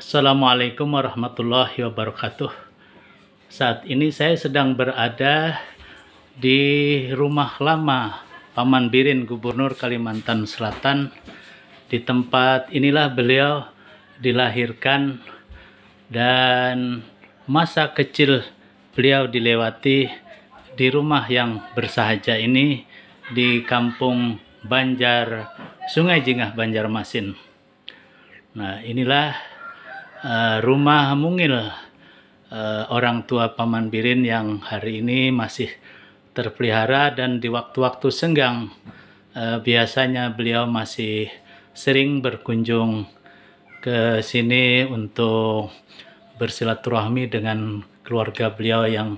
Assalamualaikum warahmatullahi wabarakatuh. Saat ini saya sedang berada di rumah lama Paman Birin Gubernur Kalimantan Selatan. Di tempat inilah beliau dilahirkan dan masa kecil beliau dilewati di rumah yang bersahaja ini di kampung Banjar Sungai Jingah Banjarmasin. Nah, inilah Eh, rumah mungil uh, orang tua paman Birin yang hari ini masih terpelihara dan di waktu-waktu senggang uh, biasanya beliau masih sering berkunjung ke sini untuk bersilaturahmi dengan keluarga beliau yang